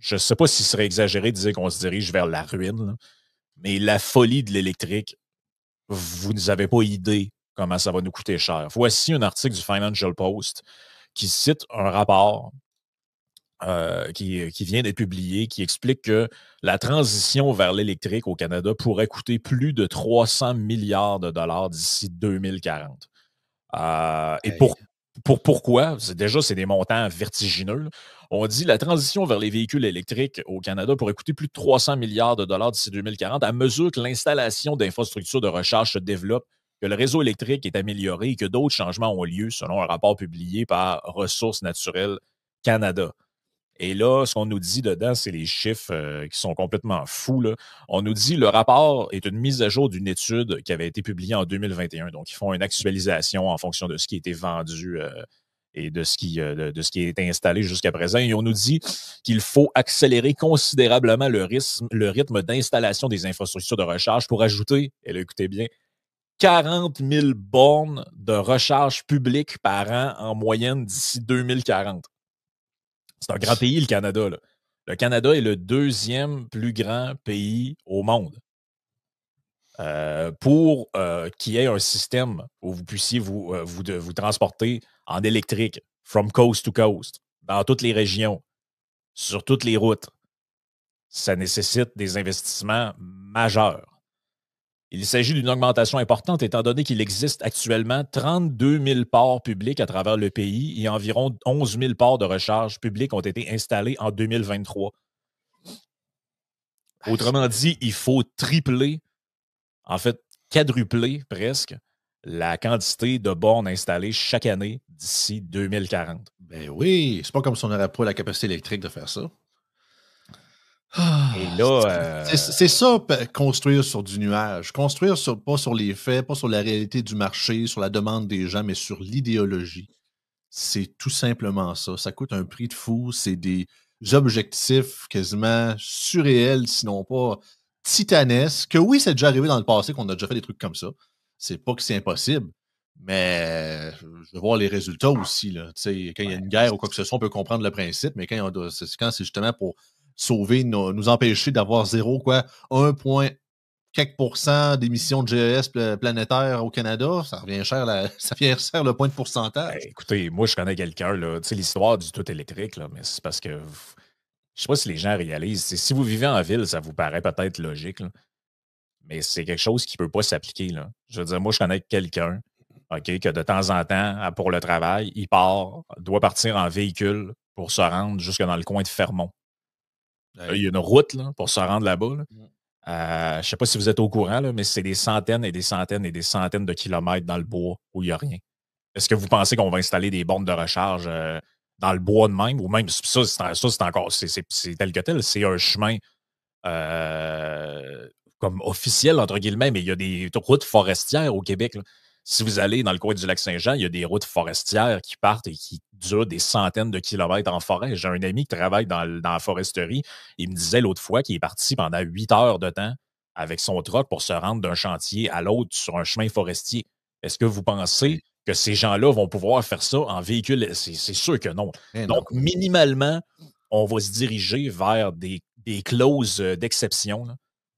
je ne sais pas s'il serait exagéré de dire qu'on se dirige vers la ruine, mais la folie de l'électrique, vous n'avez pas idée comment ça va nous coûter cher. Voici un article du Financial Post qui cite un rapport euh, qui, vient d'être publié qui explique que la transition vers l'électrique au Canada pourrait coûter plus de 300 milliards de dollars d'ici 2040. Euh, et pour pour pourquoi? Déjà, c'est des montants vertigineux. On dit la transition vers les véhicules électriques au Canada pourrait coûter plus de 300 milliards de dollars d'ici 2040 à mesure que l'installation d'infrastructures de recharge se développe, que le réseau électrique est amélioré et que d'autres changements ont lieu, selon un rapport publié par Ressources naturelles Canada. Et là, ce qu'on nous dit dedans, c'est les chiffres euh, qui sont complètement fous. On nous dit le rapport est une mise à jour d'une étude qui avait été publiée en 2021. Donc, ils font une actualisation en fonction de ce qui a été vendu euh, et de ce qui, euh, de, est installé jusqu'à présent. Et on nous dit qu'il faut accélérer considérablement le rythme, d'installation des infrastructures de recharge pour ajouter, et écoutez bien, 40 000 bornes de recharge publique par an en moyenne d'ici 2040. C'est un grand pays, le Canada. Le Canada est le deuxième plus grand pays au monde. Euh, pour euh, qu'il y ait un système où vous puissiez euh, vous transporter en électrique, from coast to coast, dans toutes les régions, sur toutes les routes, ça nécessite des investissements majeurs. Il s'agit d'une augmentation importante étant donné qu'il existe actuellement 32 000 ports publics à travers le pays et environ 11 000 ports de recharge publics ont été installés en 2023. Autrement dit, il faut tripler, en fait quadrupler presque, la quantité de bornes installées chaque année d'ici 2040. Ben oui, c'est pas comme si on n'aurait pas la capacité électrique de faire ça. Ah, Et là. C'est euh, ça, construire sur du nuage. Construire sur, pas sur les faits, pas sur la réalité du marché, sur la demande des gens, mais sur l'idéologie. C'est tout simplement ça. Ça coûte un prix de fou. C'est des objectifs quasiment surréels, sinon pas titanesques. Que oui, c'est déjà arrivé dans le passé qu'on a déjà fait des trucs comme ça. C'est pas que c'est impossible, mais euh, je veux voir les résultats aussi. Là. Quand il y a une guerre ou quoi que ce soit, on peut comprendre le principe, mais quand c'est justement pour sauver, nous, empêcher d'avoir zéro, quoi, 1 quelques d'émissions de GES planétaire au Canada, ça revient cher, la, ça fait cher le point de pourcentage. Ben, écoutez, moi, je connais quelqu'un, tu sais, l'histoire du tout électrique, mais c'est parce que je sais pas si les gens réalisent. Si vous vivez en ville, ça vous paraît peut-être logique, mais c'est quelque chose qui ne peut pas s'appliquer. Je veux dire, moi, je connais quelqu'un, OK, que de temps en temps, pour le travail, il part, doit partir en véhicule pour se rendre jusque dans le coin de Fermont. Euh, il y a une route là, pour se rendre là-bas. Mmh. Euh, je ne sais pas si vous êtes au courant, mais c'est des centaines et des centaines et des centaines de kilomètres dans le bois où il n'y a rien. Est-ce que vous pensez qu'on va installer des bornes de recharge euh, dans le bois de même? Ou même ça, c'est encore c'est tel que tel. C'est un chemin comme officiel, entre guillemets, mais il y a des routes forestières au Québec. Si vous allez dans le coin du lac Saint-Jean, il y a des routes forestières qui partent et qui durent des centaines de kilomètres en forêt. J'ai un ami qui travaille dans, la foresterie. Il me disait l'autre fois qu'il est parti pendant huit heures de temps avec son truck pour se rendre d'un chantier à l'autre sur un chemin forestier. Est-ce que vous pensez que ces gens-là vont pouvoir faire ça en véhicule? C'est sûr que non. Donc, minimalement, on va se diriger vers des, des clauses euh, d'exception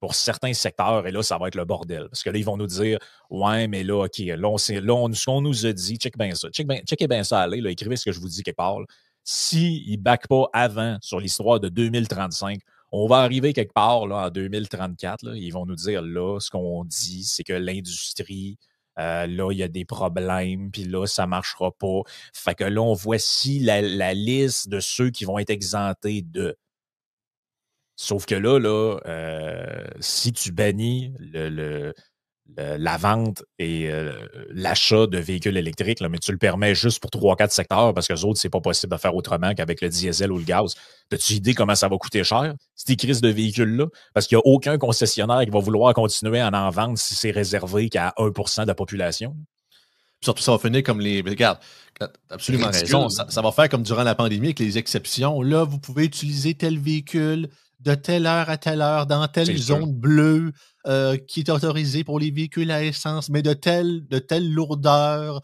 pour certains secteurs, et là, ça va être le bordel. Parce que là, ils vont nous dire Ouais, mais là, OK, là, on, ce qu'on nous a dit, check bien ça, check bien, ça, allez, écrivez ce que je vous dis quelque part. S'ils ne back pas avant sur l'histoire de 2035, on va arriver quelque part là, en 2034. Là, ils vont nous dire là, ce qu'on dit, c'est que l'industrie, euh, là, il y a des problèmes, puis là, ça ne marchera pas. Fait que là, on voici la, la liste de ceux qui vont être exemptés de. Sauf que là, là, euh, si tu bannis la vente et euh, l'achat de véhicules électriques, mais tu le permets juste pour 3 quatre secteurs parce que les autres, c'est pas possible de faire autrement qu'avec le diesel ou le gaz. As-tu idée comment ça va coûter cher, ces crises de véhicules-là? Parce qu'il n'y a aucun concessionnaire qui va vouloir continuer à en vendre si c'est réservé qu'à 1 de la population. surtout, ça va finir comme les. Regarde, absolument raison. Hein. Ça, ça, va faire comme durant la pandémie avec les exceptions. Là, vous pouvez utiliser tel véhicule de telle heure à telle heure dans telle zone bleue euh, qui est autorisée pour les véhicules à essence, mais de telle, de telle lourdeur,